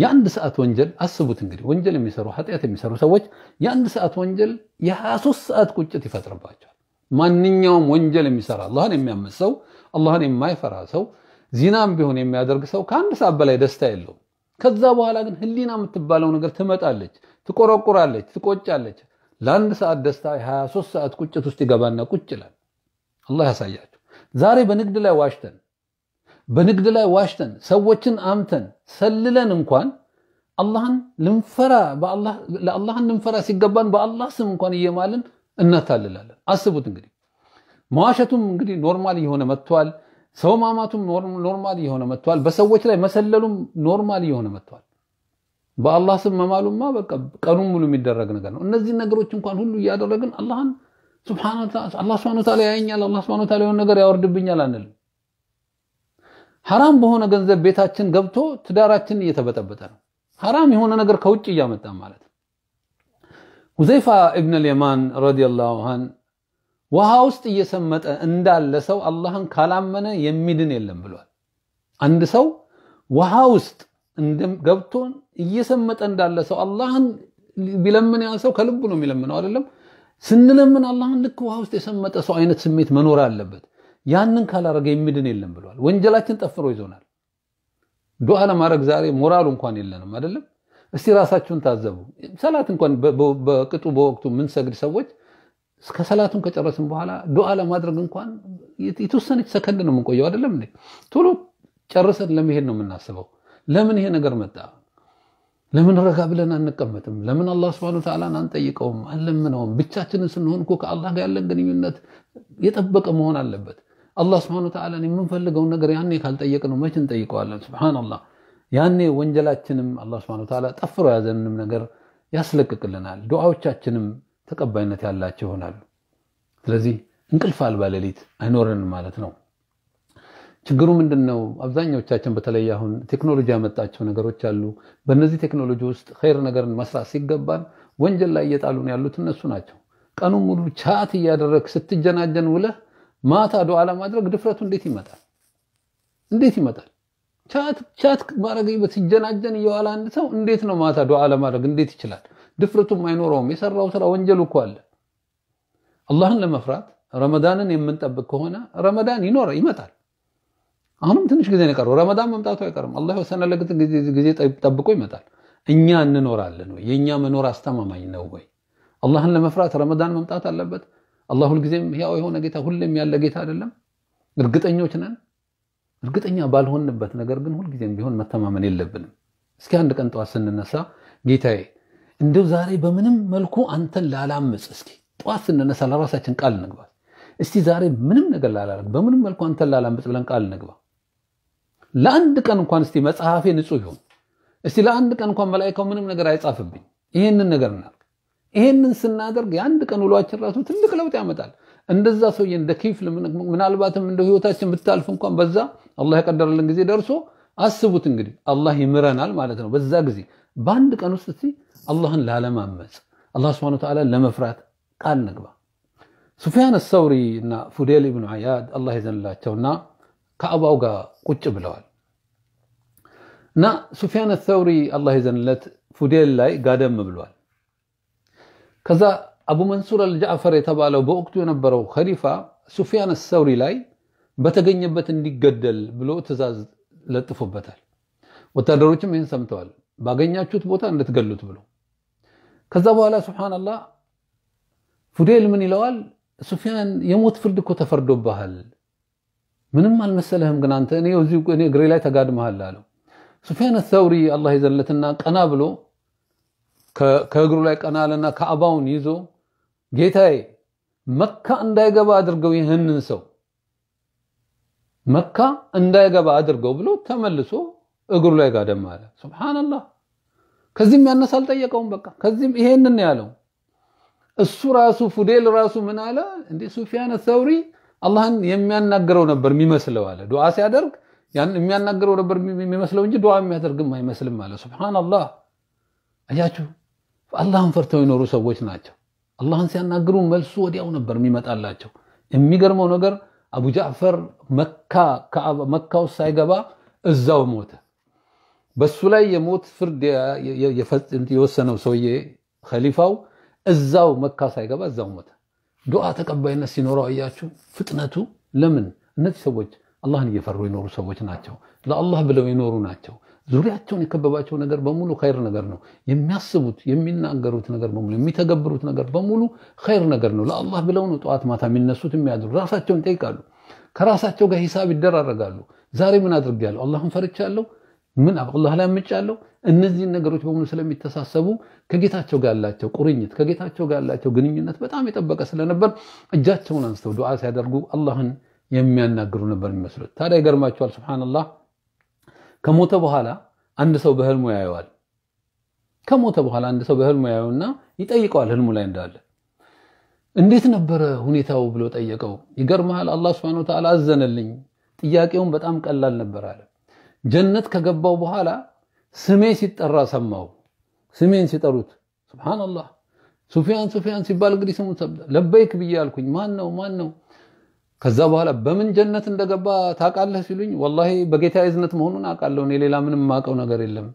የአንድ ሰዓት ወንጀል አስቡት እንግዲህ ወንጀል የሚሰሩ ኃጢአት የሚሰሩ ሰዎች የአንድ ሰዓት ወንጀል የ23 ሰዓት ቁጭት ይፈጥርባቸዋል። ማንኛውም ወንጀል የሚሰራ አላህን የሚያምፅ ሰው፣ አላህን የማይፈራ ሰው፣ ዚናም ቢሆን የሚያደርግ ሰው ከአንድ ሰዓት በላይ ደስታ የለውም። ከዛ በኋላ ግን ህሊና የምትባለው ነገር ትመጣለች፣ ትቆረቁራለች፣ ትቆጫለች። ለአንድ ሰዓት ደስታ የ23 ሰዓት ቁጭት ውስጥ ይገባና ቁጭ ይላል። አላህ ያሳያቸው። ዛሬ በንግድ ላይ ዋሽተን በንግድ ላይ ዋሽተን ሰዎችን አምተን ሰልለን እንኳን አላህን ልንፈራ ለአላህን ልንፈራ ሲገባን በአላህ ስም እንኳን እየማልን እናታልላለን። አስቡት እንግዲህ መዋሸቱም እንግዲህ ኖርማል እየሆነ መጥተዋል። ሰው ማማቱም ኖርማል እየሆነ መጥተዋል። በሰዎች ላይ መሰለሉም ኖርማል እየሆነ መጥተዋል። በአላህ ስም መማሉማ በቃ ቀኑን ሙሉ የሚደረግ ነገር ነው። እነዚህ ነገሮች እንኳን ሁሉ እያደረግን አላህን ስብሐነ ወተዓላ ያየኛል፣ አላህ ስብሐነ ወተዓላ የሆነ ነገር ያወርድብኛል አንልም። ሐራም በሆነ ገንዘብ ቤታችን ገብቶ ትዳራችን እየተበጠበጠ ነው። ሐራም የሆነ ነገር ከውጭ እያመጣ ማለት ነው። ሁዘይፋ ኢብን አልየማን ረዲየላሁ ዐን ውሃ ውስጥ እየሰመጠ እንዳለ ሰው አላህን ካላመነ የሚድን የለም ብሏል። አንድ ሰው ውሃ ውስጥ ገብቶ እየሰመጠ እንዳለ ሰው አላህን ቢለምን ያ ሰው ከልቡ ነው የሚለምነው አይደለም። ስንለምን አላህን ልክ ውሃ ውስጥ የሰመጠ ሰው አይነት ስሜት መኖር አለበት። ያንን ካላረገ የሚድን የለም ብለዋል። ወንጀላችን ጠፍሮ ይዞናል። ዱዓ ለማድረግ ዛሬ ሞራሉ እንኳን የለንም አይደለም። እስቲ ራሳችሁን ታዘቡ። ሰላት እንኳን በቅጡ በወቅቱ የምንሰግድ ሰዎች ከሰላቱን ከጨረስን በኋላ ዱዓ ለማድረግ እንኳን የተወሰነች ሰከንድ ነው የምንቆየው አይደለም። ቶሎ ጨርሰን ለመሄድ ነው የምናስበው። ለምን ይሄ ነገር መጣ? ለምን ረጋ ብለን አንቀመጥም? ለምን አላህ ስብሐነ ወተዓላን አንጠይቀውም? አንለምነውም? ብቻችንን ስንሆን እኮ ከአላህ ጋር ያለን ግንኙነት የጠበቀ መሆን አለበት። አላህ ስብሐነሁ ወተዓላን የምንፈልገውን ነገር ያኔ ካልጠየቅ ነው መች እንጠይቀዋለን? ስብሐነላህ። ያኔ ወንጀላችንም አላህ ስብሐነሁ ወተዓላ ጠፍሮ ያዘንንም ነገር ያስለቅቅልናል። ዱዓዎቻችንም ተቀባይነት ያላቸው ይሆናሉ። ስለዚህ እንቅልፍ አልባ ሌሊት አይኖረንም ማለት ነው። ችግሩ ምንድን ነው? አብዛኛዎቻችን በተለይ አሁን ቴክኖሎጂ ያመጣቸው ነገሮች አሉ። በእነዚህ ቴክኖሎጂ ውስጥ ኸይር ነገርን መስራት ሲገባን ወንጀል ላይ እየጣሉን ያሉት እነሱ ናቸው። ቀኑን ሙሉ ቻት እያደረግ ስትጀናጀን ውለህ ማታ ዱዓ ለማድረግ ድፍረቱ እንዴት ይመጣል? እንዴት ይመጣል? ቻት ቻት ማድረግ ሲጀናጀን እየዋለ አንድ ሰው እንዴት ነው ማታ ዱዓ ለማድረግ እንዴት ይችላል? ድፍረቱም አይኖረውም። የሰራው ስራ ወንጀል እኮ አለ። አላህን ለመፍራት ረመዳንን የምንጠብቅ ከሆነ ረመዳን ይኖር ይመጣል። አሁንም ትንሽ ጊዜ ነው የቀረው። ረመዳን መምጣቱ አይቀርም። አላህ የወሰነለት ጊዜ ጠብቆ ይመጣል። እኛ እንኖራለን ወይ? የእኛ መኖር አስተማማኝ ነው ወይ? አላህን ለመፍራት ረመዳን መምጣት አለበት። አላህ ሁልጊዜም ያው የሆነ ጌታ ሁሌም ያለ ጌታ አይደለም። እርግጠኞች ነን። እርግጠኛ ባልሆንበት ነገር ግን ሁልጊዜም ቢሆን መተማመን የለብንም። እስኪ አንድ ቀን ጠዋት ስንነሳ ጌታዬ እንደው ዛሬ በምንም መልኩ አንተን ላላምፅ፣ እስኪ ጠዋት ስንነሳ ለራሳችን ቃል ንግባ። እስቲ ዛሬ ምንም ነገር ላላረግ፣ በምንም መልኩ አንተን ላላምፅ ብለን ቃል ንግባ። ለአንድ ቀን እንኳን እስቲ መጽሐፌ ንጹህ ይሁን፣ እስቲ ለአንድ ቀን እንኳን መላይካው ምንም ነገር አይጻፍብኝ፣ ይህንን ነገር እናርግ። ይሄንን ስናደርግ የአንድ ቀን ውሏችን ራሱ ትልቅ ለውጥ ያመጣል። እንደዛ ሰውዬ እንደ ኪፍል ምናልባትም እንደ ህይወታችን ብታልፍ እንኳን በዛ አላህ የቀደረልን ጊዜ ደርሶ አስቡት እንግዲህ አላህ ይምረናል ማለት ነው። በዛ ጊዜ በአንድ ቀን ውስጥ እስቲ አላህን ላለማመፅ አላህ ስብሐነ ወተዓላ ለመፍራት ቃል ነግባ። ሱፊያን ሰውሪ እና ፉዴል ኢብኑ አያድ አላህ ይዘንላቸውና ከአባው ጋር ቁጭ ብለዋል እና ሱፊያን ሰውሪ አላህ ይዘንለት ፉዴል ላይ ጋደም ብሏል። ከዛ አቡ መንሱር አልጃዕፈር የተባለው በወቅቱ የነበረው ከሊፋ ሱፊያን ሰውሪ ላይ በተገኘበት እንዲገደል ብሎ ትዕዛዝ ለጥፎበታል። ወታደሮችም ይህን ሰምተዋል፣ ባገኛችሁት ቦታ እንድትገሉት ብሎ። ከዛ በኋላ ሱብሓነላህ ፉዴል ምን ይለዋል? ሱፊያን የሞት ፍርድ እኮ ተፈርዶብሃል፣ ምንም አልመሰለህም፣ ግን አንተ እኔ እግሬ ላይ ተጋድመሃል አለው። ሱፊያን ሰውሪ አላህ ይዘለትና ቀና ብሎ ከእግሩ ላይ ቀናለና ካዕባውን ይዞ ጌታዬ መካ እንዳይገባ አድርገው ይህንን ሰው መካ እንዳይገባ አድርገው ብሎ ተመልሶ እግሩ ላይ ጋደም አለ። ሱብሓነላህ። ከዚህም ያነሳ አልጠየቀውም። በቃ ከዚህም ይሄንን ያለው እሱ ራሱ ፉዴል ራሱ ምን አለ እንዴ ሱፊያን ሰውሪ አላህን የሚያናግረው ነበር የሚመስለው አለ። ዱዓ ሲያደርግ ያን የሚያናግረው ነበር የሚመስለው እንጂ ዱዓ የሚያደርግም አይመስልም አለ። ሱብሓነላህ አያችሁ። አላህን ፈርተው የኖሩ ሰዎች ናቸው። አላህን ሲያናግሩ መልሱ ወዲያው ነበር የሚመጣላቸው። የሚገርመው ነገር አቡ ጃዕፈር መካ መካው ሳይገባ እዛው ሞተ። በሱ ላይ የሞት ፍርድ የወሰነው ሰውዬ ኸሊፋው እዛው መካ ሳይገባ እዛው ሞተ። ዱዓ ተቀባይነት ሲኖረው እያችሁ ፍጥነቱ። ለምን? እነዚህ ሰዎች አላህን እየፈሩ የኖሩ ሰዎች ናቸው። ለአላህ ብለው የኖሩ ናቸው። ዙሪያቸውን የከበባቸው ነገር በሙሉ ኸይር ነገር ነው። የሚያስቡት የሚናገሩት ነገር በሙሉ የሚተገብሩት ነገር በሙሉ ኸይር ነገር ነው። ለአላህ ብለው ነው ጠዋት ማታ የሚነሱት የሚያድሩ። ራሳቸውን ይጠይቃሉ። ከራሳቸው ጋር ሂሳብ ይደራረጋሉ። ዛሬ ምን አድርጌያለሁ? አላህን ፈርቻለሁ? ምን አላህ ላይ አምጫለሁ? እነዚህን ነገሮች በሙሉ ስለሚተሳሰቡ ከጌታቸው ጋር ያላቸው ቁርኝት ከጌታቸው ጋር ያላቸው ግንኙነት በጣም የጠበቀ ስለነበር እጃቸውን አንስተው ዱዓ ሲያደርጉ አላህን የሚያናግሩ ነበር የሚመስሉት። ታዲያ ይገርማቸዋል። ሱብሃነላህ ከሞተ በኋላ አንድ ሰው በህልሙ ያየዋል። ከሞተ በኋላ አንድ ሰው በህልሙ ያየውና ይጠይቀዋል ህልሙ ላይ እንዳለ እንዴት ነበረ ሁኔታው ብሎ ጠየቀው። ይገርመሃል አላህ ሱብሓነሁ ወተዓላ አዘነልኝ፣ ጥያቄውን በጣም ቀላል ነበር አለ። ጀነት ከገባው በኋላ ስሜ ሲጠራ ሰማው። ስሜን ሲጠሩት ሱብሃነላህ፣ ሱፊያን ሱፊያን ሲባል እንግዲህ ስሙን ለበይክ ብዬ አልኩኝ። ማን ነው ማን ነው ከዛ በኋላ በምን ጀነት እንደገባ ታውቃለህ ሲሉኝ ወላሂ በጌታ እዝነት መሆኑን አውቃለሁ። እኔ ሌላ ምንም የማውቀው ነገር የለም።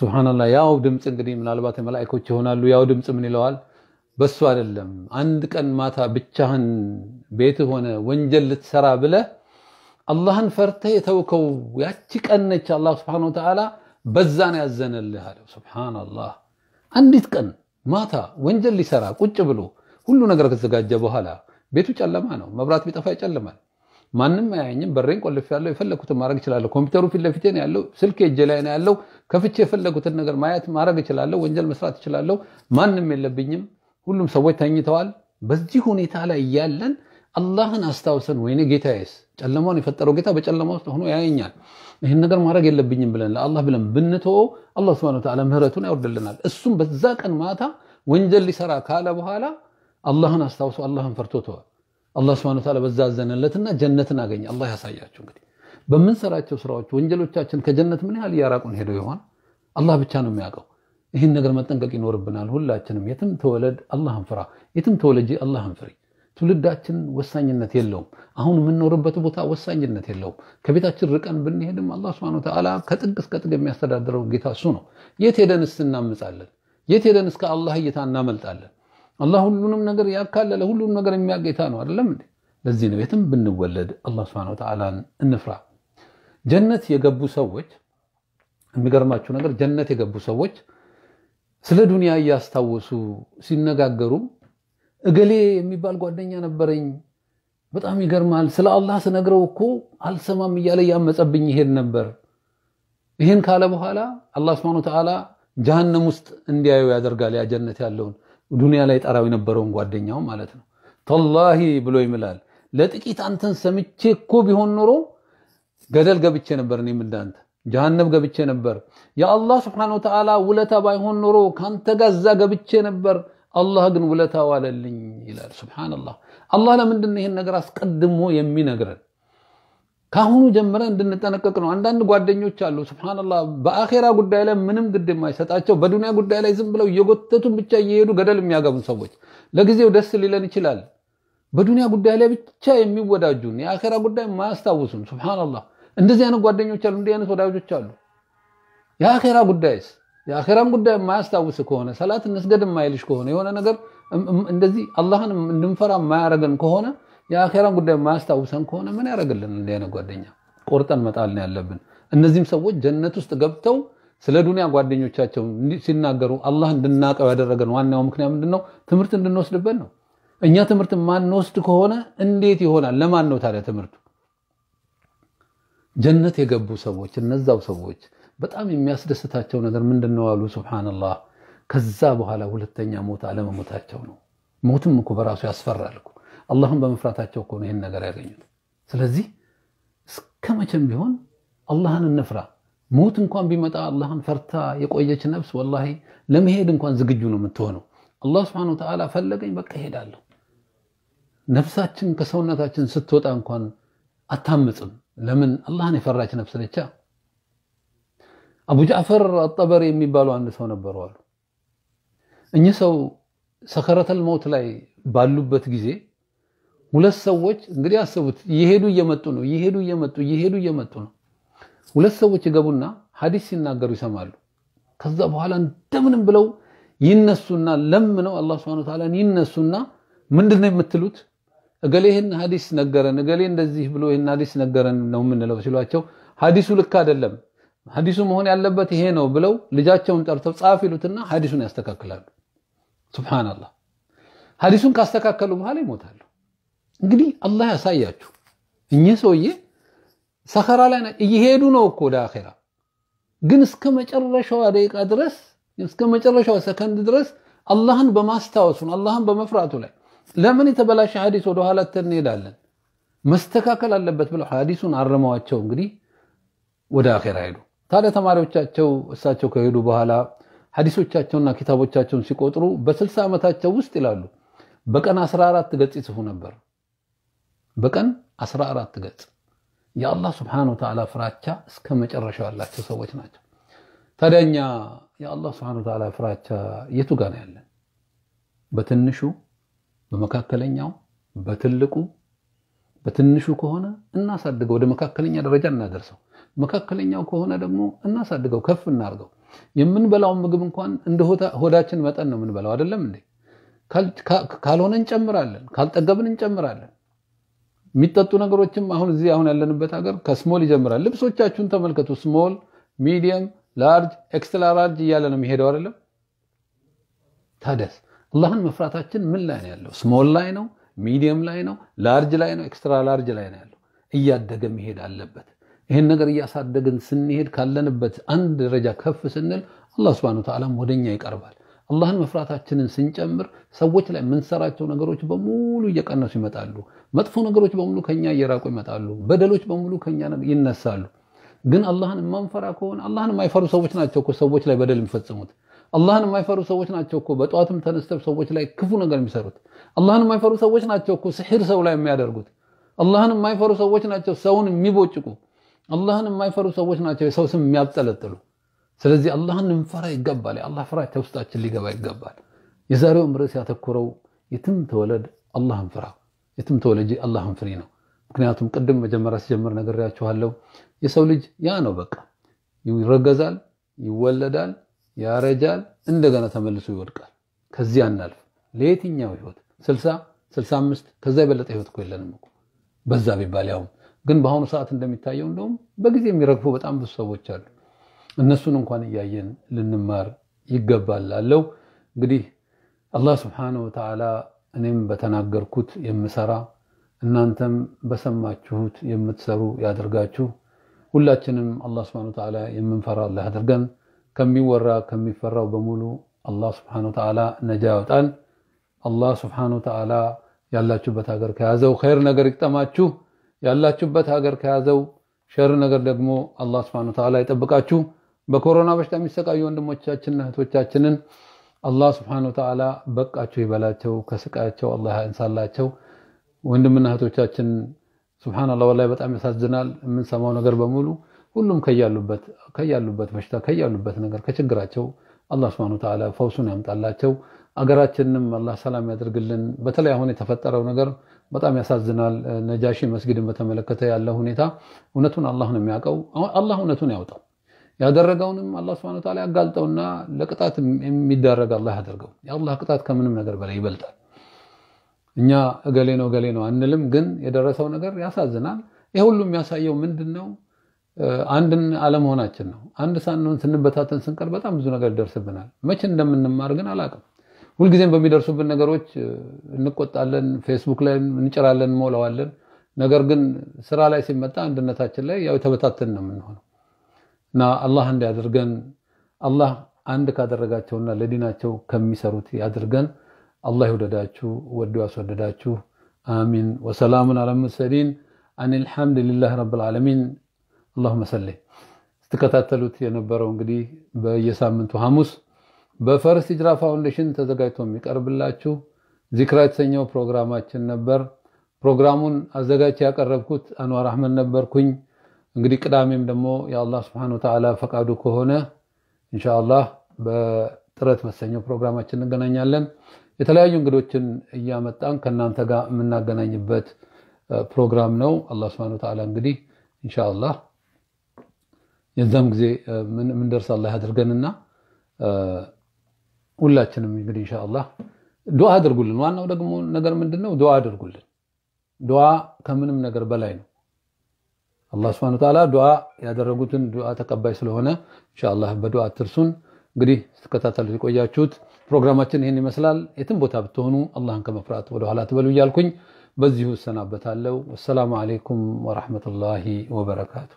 ሱብሓነላህ። ያው ድምፅ እንግዲህ ምናልባት መላእኮች ይሆናሉ። ያው ድምፅ ምን ይለዋል? በሱ አይደለም። አንድ ቀን ማታ ብቻህን ቤት ሆነ ወንጀል ልትሰራ ብለህ አላህን ፈርተህ የተውከው ያቺ ቀን ነች። አላህ ሱብሓነሁ ወተዓላ በዛን ያዘነልህ አለው። ሱብሓነላህ። አንዲት ቀን ማታ ወንጀል ሊሰራ ቁጭ ብሎ ሁሉ ነገር ከተዘጋጀ በኋላ ቤቱ ጨለማ ነው። መብራት ቢጠፋ ይጨልማል። ማንም አያኝም። በሬን ቆልፍ ያለው የፈለግኩትን ማድረግ እችላለሁ። ኮምፒውተሩ ፊት ለፊቴ ነው ያለው። ስልክ እጄ ላይ ነው ያለው። ከፍቼ የፈለጉትን ነገር ማየት ማድረግ እችላለሁ። ወንጀል መስራት እችላለሁ። ማንም የለብኝም። ሁሉም ሰዎች ተኝተዋል። በዚህ ሁኔታ ላይ እያለን አላህን አስታውሰን ወይኔ ጌታዬስ ጨለማውን የፈጠረው ጌታ በጨለማ ውስጥ ሆኖ ያየኛል፣ ይህን ነገር ማድረግ የለብኝም ብለን ለአላህ ብለን ብንቶ አላህ ሱብሃነሁ ወተዓላ ምህረቱን ያወርድልናል። እሱም በዛ ቀን ማታ ወንጀል ሊሰራ ካለ በኋላ አላህን አስታውሶ አላህን ፈርቶ ተዋ። አላህ ሱብሓነሁ ወተዓላ በዛ አዘነለትና ጀነትን አገኘ። አላህ ያሳያቸው እንግዲህ በምንሰራቸው ስራዎች ወንጀሎቻችን ከጀነት ምን ያህል እያራቁን ሄደው ይሆን? አላህ ብቻ ነው የሚያውቀው። ይህን ነገር መጠንቀቅ ይኖርብናል። ሁላችንም የትም ተወለድ አላህን ፍራ፣ የትም ተወለጂ አላህን ፍሪ። ትውልዳችን ወሳኝነት የለውም። አሁን የምንኖርበት ቦታ ወሳኝነት የለውም። ከቤታችን ርቀን ብንሄድም አላህ ሱብሓነሁ ወተዓላ ከጥግ እስከ ጥግ የሚያስተዳድረው ጌታ እሱ ነው። የት ሄደንስ እናምጻለን? የት ሄደንስ ከአላህ እይታ እናመልጣለን? አላህ ሁሉንም ነገር ያካለለ ሁሉንም ነገር የሚያጌታ ነው አይደለም እንዴ? ለዚህ ነው የትም ብንወለድ አላህ ሱብሓነሁ ወተዓላን እንፍራ። ጀነት የገቡ ሰዎች የሚገርማችሁ ነገር ጀነት የገቡ ሰዎች ስለ ዱንያ እያስታወሱ ሲነጋገሩ እገሌ የሚባል ጓደኛ ነበረኝ፣ በጣም ይገርማል። ስለ አላህ ስነግረው እኮ አልሰማም እያለ እያመፀብኝ ይሄድ ነበር። ይህን ካለ በኋላ አላህ ሱብሓነሁ ወተዓላ ጀሃነም ውስጥ እንዲያዩ ያደርጋል ያ ጀነት ያለውን ዱንያ ላይ ጠራው የነበረውን ጓደኛው ማለት ነው። ተላሂ ብሎ ይምላል ለጥቂት አንተን ሰምቼ እኮ ቢሆን ኖሮ ገደል ገብቼ ነበር፣ እኔም እንዳንተ ጀሃነም ገብቼ ነበር። የአላህ ስብሓነሁ ወተዓላ ውለታ ባይሆን ኖሮ ካንተ ጋዛ ገብቼ ነበር። አላህ ግን ውለታ ዋለልኝ ይላል። ስብሓነላህ። አላህ ለምንድን ነው ይህን ነገር አስቀድሞ የሚነግረን? ከአሁኑ ጀምረ እንድንጠነቀቅ ነው። አንዳንድ ጓደኞች አሉ ስብሓንላህ በአኼራ ጉዳይ ላይ ምንም ግድ የማይሰጣቸው በዱኒያ ጉዳይ ላይ ዝም ብለው እየጎተቱን ብቻ እየሄዱ ገደል የሚያገቡን ሰዎች ለጊዜው ደስ ሊለን ይችላል። በዱንያ ጉዳይ ላይ ብቻ የሚወዳጁን የአኼራ ጉዳይ የማያስታውሱን ስብሓንላህ እንደዚህ አይነት ጓደኞች አሉ፣ እንዲህ አይነት ወዳጆች አሉ። የአኼራ ጉዳይስ የአኼራን ጉዳይ የማያስታውስ ከሆነ ሰላት እንስገድ የማይልሽ ከሆነ የሆነ ነገር እንደዚህ አላህን እንድንፈራ የማያደርገን ከሆነ የአኼራን ጉዳይ ማያስታውሰን ከሆነ ምን ያደርግልን? እንደነ ጓደኛ ቆርጠን መጣል ነው ያለብን። እነዚህም ሰዎች ጀነት ውስጥ ገብተው ስለ ዱኒያ ጓደኞቻቸው ሲናገሩ አላህ እንድናቀው ያደረገን ዋናው ምክንያት ምንድን ነው? ትምህርት እንድንወስድበት ነው። እኛ ትምህርት ማንወስድ ከሆነ እንዴት ይሆናል? ለማን ነው ታዲያ ትምህርቱ? ጀነት የገቡ ሰዎች እነዛው ሰዎች በጣም የሚያስደስታቸው ነገር ምንድን ነው አሉ? ከዛ በኋላ ሁለተኛ ሞት አለመሞታቸው ነው። ሞትም እኮ በራሱ ያስፈራል እኮ አላህን በመፍራታቸው እኮ ነው ይህን ነገር ያገኙት። ስለዚህ እስከ መቼም ቢሆን አላህን እንፍራ። ሞት እንኳን ቢመጣ አላህን ፈርታ የቆየች ነፍስ ወላሂ ለመሄድ እንኳን ዝግጁ ነው የምትሆነው። አላህ ስብሐነሁ ወተዓላ ፈለገኝ በቃ እሄዳለሁ። ነፍሳችን ከሰውነታችን ስትወጣ እንኳን አታምፅም። ለምን? አላህን የፈራች ነፍስ ነቻ። አቡ ጃዕፈር አጠበሪ የሚባሉ አንድ ሰው ነበሩ አሉ። እኚህ ሰው ሰከረተል መውት ላይ ባሉበት ጊዜ ሁለት ሰዎች እንግዲህ አስቡት፣ እየሄዱ እየመጡ ነው፣ እየሄዱ እየመጡ እየሄዱ እየመጡ ነው። ሁለት ሰዎች ይገቡና ሐዲስ ሲናገሩ ይሰማሉ። ከዛ በኋላ እንደምንም ብለው ይነሱና ለምነው አላህ ሱብሓነሁ ወተዓላ ይነሱና ምንድነው የምትሉት? እገሌ ይህን ሐዲስ ነገረን፣ እገሌ እንደዚህ ብሎ ይህን ሐዲስ ነገረን ነው የምንለው ሲሏቸው ሐዲሱ ልክ አይደለም፣ ሐዲሱ መሆን ያለበት ይሄ ነው ብለው ልጃቸውን ጠርተው ጻፍ ይሉትና ሐዲሱን ያስተካክላሉ። ሱብሃነላህ። ሐዲሱን ካስተካከሉ በኋላ ይሞታል። እንግዲህ አላህ ያሳያችሁ። እኚህ ሰውዬ ሰኸራ ላይ እየሄዱ ነው እኮ ወደ አኼራ፣ ግን እስከ መጨረሻዋ ደቂቃ ድረስ እስከ መጨረሻዋ ሰከንድ ድረስ አላህን በማስታወሱ አላህን በመፍራቱ ላይ ለምን የተበላሸ ሀዲስ ወደ ኋላ እንሄዳለን? መስተካከል አለበት ብለው ሀዲሱን አርመዋቸው እንግዲህ ወደ አኼራ ሄዱ። ታዲያ ተማሪዎቻቸው እሳቸው ከሄዱ በኋላ ሀዲሶቻቸውና ኪታቦቻቸውን ሲቆጥሩ በ60 ዓመታቸው ውስጥ ይላሉ በቀን 14 ገጽ ይጽፉ ነበር። በቀን 14 ገጽ የአላህ ስብሐነሁ ወተዓላ ፍራቻ እስከ መጨረሻው ያላቸው ሰዎች ናቸው። ታዲያኛ የአላህ ስብሐነሁ ወተዓላ ፍራቻ የቱ ጋር ነው ያለን? በትንሹ በመካከለኛው በትልቁ በትንሹ ከሆነ እናሳድገው፣ ወደ መካከለኛ ደረጃ እናደርሰው። መካከለኛው ከሆነ ደግሞ እናሳድገው፣ ከፍ እናርገው። የምንበላውን ምግብ እንኳን እንደ ሆዳችን መጠን ነው የምንበላው አይደለም እንዴ? ካልሆነ እንጨምራለን፣ ካልጠገብን እንጨምራለን። የሚጠጡ ነገሮችም አሁን እዚህ አሁን ያለንበት ሀገር ከስሞል ይጀምራል። ልብሶቻችሁን ተመልከቱ። ስሞል፣ ሚዲየም፣ ላርጅ፣ ኤክስትራ ላርጅ እያለ ነው የሚሄደው አይደለም። ታዲያስ አላህን መፍራታችን ምን ላይ ነው ያለው? ስሞል ላይ ነው፣ ሚዲየም ላይ ነው፣ ላርጅ ላይ ነው፣ ኤክስትራ ላርጅ ላይ ነው ያለው። እያደገ መሄድ አለበት። ይህን ነገር እያሳደግን ስንሄድ ካለንበት አንድ ደረጃ ከፍ ስንል አላህ ስብሐነሁ ወተዓላም ወደኛ ይቀርባል። አላህን መፍራታችንን ስንጨምር ሰዎች ላይ የምንሰራቸው ነገሮች በሙሉ እየቀነሱ ይመጣሉ። መጥፎ ነገሮች በሙሉ ከኛ እየራቁ ይመጣሉ። በደሎች በሙሉ ከኛ ይነሳሉ። ግን አላህን የማንፈራ ከሆነ አላህን የማይፈሩ ሰዎች ናቸው እኮ ሰዎች ላይ በደል የሚፈጽሙት። አላህን የማይፈሩ ሰዎች ናቸው እኮ በጠዋትም ተነስተው ሰዎች ላይ ክፉ ነገር የሚሰሩት። አላህን የማይፈሩ ሰዎች ናቸው እኮ ስሕር ሰው ላይ የሚያደርጉት። አላህን የማይፈሩ ሰዎች ናቸው ሰውን የሚቦጭቁ። አላህን የማይፈሩ ሰዎች ናቸው የሰው ስም የሚያጠለጥሉ። ስለዚህ አላህን እንፈራ ይገባል። የአላህ ፍራ ውስጣችን ሊገባ ይገባል። የዛሬውም ርዕስ ያተኮረው የትም ተወለድ አላህን ፍራ፣ የትም ተወለጅ አላህን ፍሪ ነው። ምክንያቱም ቅድም መጀመሪያ ሲጀምር ነግሬያችኋለሁ። የሰው ልጅ ያ ነው በቃ ይረገዛል፣ ይወለዳል፣ ያረጃል፣ እንደገና ተመልሶ ይወድቃል። ከዚህ አናልፍ ለየትኛው ህይወት ስልሳ አምስት ከዛ የበለጠ ህይወት እኮ የለንም እኮ በዛ ቢባል ያውም ግን በአሁኑ ሰዓት እንደሚታየው እንደውም በጊዜ የሚረግፉ በጣም ብዙ ሰዎች አሉ። እነሱን እንኳን እያየን ልንማር ይገባል አለው። እንግዲህ አላህ ስብሓነሁ ወተዓላ እኔም በተናገርኩት የምሰራ እናንተም በሰማችሁት የምትሰሩ ያደርጋችሁ። ሁላችንም አላህ ስብሓነሁ ወተዓላ የምንፈራ አላህ ያደርገን። ከሚወራ ከሚፈራው በሙሉ አላህ ስብሓነሁ ወተዓላ ነጃ ያውጣን። አላህ ስብሓነሁ ወተዓላ ያላችሁበት ሀገር ከያዘው ኸይር ነገር ይቅጠማችሁ። ያላችሁበት ሀገር ከያዘው ሸር ነገር ደግሞ አላህ ስብሓነሁ ወተዓላ ይጠብቃችሁ። በኮሮና በሽታ የሚሰቃዩ ወንድሞቻችንና እህቶቻችንን አላህ ስብሐነ ወተዓላ በቃቸው ይበላቸው፣ ከስቃያቸው አላህ ያንሳላቸው። ወንድምና እህቶቻችን ሱብሃነላህ ወላሂ በጣም ያሳዝናል። የምንሰማው ነገር በሙሉ ሁሉም ከያሉበት ከያሉበት በሽታ ከያሉበት ነገር ከችግራቸው አላህ ስብሐነ ወተዓላ ፈውሱን ያምጣላቸው። አገራችንንም አላህ ሰላም ያደርግልን። በተለይ አሁን የተፈጠረው ነገር በጣም ያሳዝናል። ነጃሺ መስጊድን በተመለከተ ያለው ሁኔታ እውነቱን አላህ ነው የሚያውቀው። አላህ እውነቱን ያውጣው። ያደረገውንም አላህ ሱብሓነሁ ወተዓላ ያጋልጠውና ለቅጣት የሚዳረግ አላህ ያደርገው። የአላህ ቅጣት ከምንም ነገር በላይ ይበልጣል። እኛ እገሌ ነው እገሌ ነው አንልም፣ ግን የደረሰው ነገር ያሳዝናል። ይህ ሁሉ የሚያሳየው ምንድን ነው? አንድን አለመሆናችን ነው። አንድ ሳንሆን ስንበታተን ስንቀር በጣም ብዙ ነገር ይደርስብናል። መቼ እንደምንማር ግን አላቅም። ሁልጊዜም በሚደርሱብን ነገሮች እንቆጣለን፣ ፌስቡክ ላይ እንጭራለን፣ እንሞላዋለን። ነገር ግን ስራ ላይ ሲመጣ አንድነታችን ላይ ያው የተበታተን ነው የምንሆነው። እና አላህ እንዲያደርገን አላህ አንድ ካደረጋቸውና ለዲናቸው ከሚሰሩት ያድርገን። አላህ ይውደዳችሁ ወዶ ያስወደዳችሁ። አሚን። ወሰላሙን አላ ሙርሰሊን አንልሐምዱሊላህ ረብል ዓለሚን። አላሁመ ሰሊ። ስትከታተሉት የነበረው እንግዲህ በየሳምንቱ ሐሙስ በፈርስ ሂጅራ ፋውንዴሽን ተዘጋጅቶ የሚቀርብላችሁ ዚክራ የተሰኘው ፕሮግራማችን ነበር። ፕሮግራሙን አዘጋጅ ያቀረብኩት አንዋር አህመድ ነበርኩኝ። እንግዲህ ቅዳሜም ደግሞ የአላህ ስብሐነ ወተዓላ ፈቃዱ ከሆነ ኢንሻአላህ በጥረት በተሰኘው ፕሮግራማችን እንገናኛለን። የተለያዩ እንግዶችን እያመጣን ከእናንተ ጋር የምናገናኝበት ፕሮግራም ነው። አላህ ስብሐነ ወተዓላ እንግዲህ ኢንሻአላህ የዛም ጊዜ ምንደርስ አላህ ያድርገንና ሁላችንም እንግዲህ ኢንሻአላህ ዱዓ አድርጉልን። ዋናው ደግሞ ነገር ምንድነው? ዱዓ አድርጉልን። ዱዓ ከምንም ነገር በላይ ነው። አላህ ስብሐነ ወተዓላ ዱዓ ያደረጉትን ዱዓ ተቀባይ ስለሆነ ኢንሻአላህ በዱዓ ትርሱን። እንግዲህ ስትከታተሉት የቆያችሁት ፕሮግራማችን ይህን ይመስላል። የትም ቦታ ብትሆኑ አላህን ከመፍራት ወደኋላ ትበሉ እያልኩኝ በዚሁ እሰናበታለሁ። ወሰላሙ አለይኩም ወራህመቱላሂ ወበረካቱ።